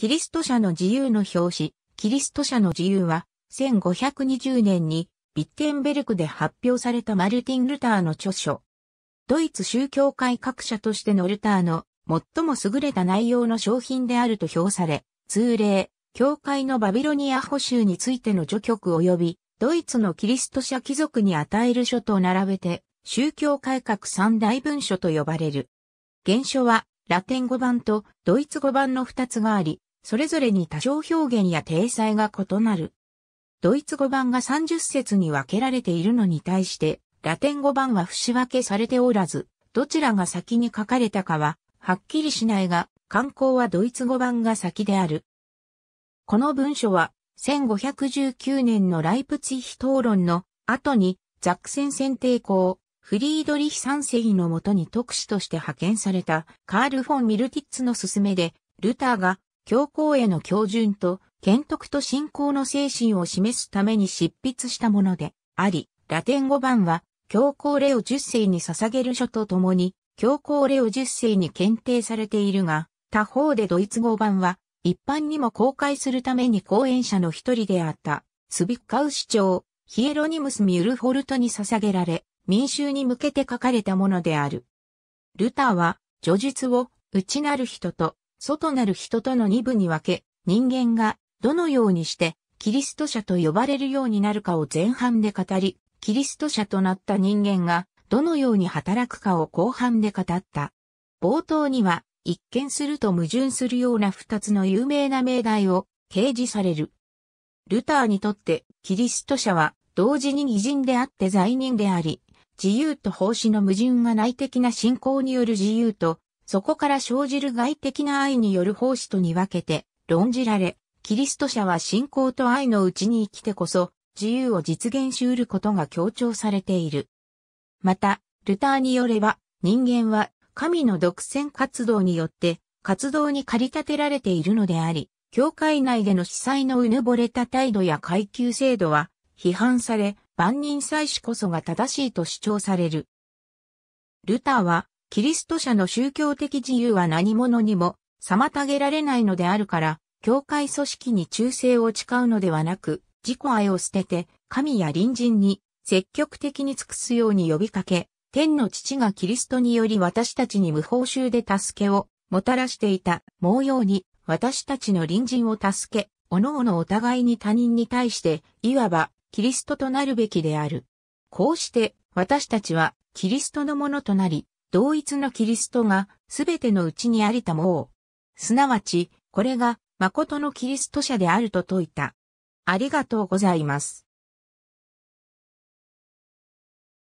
キリスト社の自由の表紙、キリスト社の自由は、1520年にビッテンベルクで発表されたマルティン・ルターの著書。ドイツ宗教改革者としてのルターの最も優れた内容の商品であると評され、通例、教会のバビロニア補修についての序曲及び、ドイツのキリスト社貴族に与える書と並べて、宗教改革三大文書と呼ばれる。原書は、ラテン語版とドイツ語版の二つがあり、それぞれに多少表現や体裁が異なる。ドイツ語版が30節に分けられているのに対して、ラテン語版は節分けされておらず、どちらが先に書かれたかは、はっきりしないが、観光はドイツ語版が先である。この文書は、1519年のライプツィヒ討論の後に、ザクセン選定校、フリードリヒ三世のもとに特使として派遣されたカール・フォン・ミルティッツの勧めで、ルターが教皇への教順と、建徳と信仰の精神を示すために執筆したものであり、ラテン語版は、教皇レオ10世に捧げる書とともに、教皇レオ10世に検定されているが、他方でドイツ語版は、一般にも公開するために講演者の一人であった、スビッカウ市長、ヒエロニムス・ミュルフォルトに捧げられ、民衆に向けて書かれたものである。ルターは、叙述を、内なる人と、外なる人との二部に分け、人間がどのようにしてキリスト者と呼ばれるようになるかを前半で語り、キリスト者となった人間がどのように働くかを後半で語った。冒頭には一見すると矛盾するような二つの有名な命題を掲示される。ルターにとってキリスト者は同時に偽人であって罪人であり、自由と奉仕の矛盾が内的な信仰による自由とそこから生じる外的な愛による奉仕とに分けて論じられ、キリスト者は信仰と愛のうちに生きてこそ、自由を実現しうることが強調されている。また、ルターによれば、人間は神の独占活動によって活動に駆り立てられているのであり、教会内での司祭のうぬぼれた態度や階級制度は批判され、万人祭祀こそが正しいと主張される。ルターはキリスト者の宗教的自由は何者にも妨げられないのであるから、教会組織に忠誠を誓うのではなく、自己愛を捨てて、神や隣人に積極的に尽くすように呼びかけ、天の父がキリストにより私たちに無報酬で助けをもたらしていた、模様に私たちの隣人を助け、各のお互いに他人に対して、いわばキリストとなるべきである。こうして私たちはキリストのものとなり、同一のキリストがすべてのうちにありたもう。すなわち、これが誠のキリスト者であると説いた。ありがとうございます。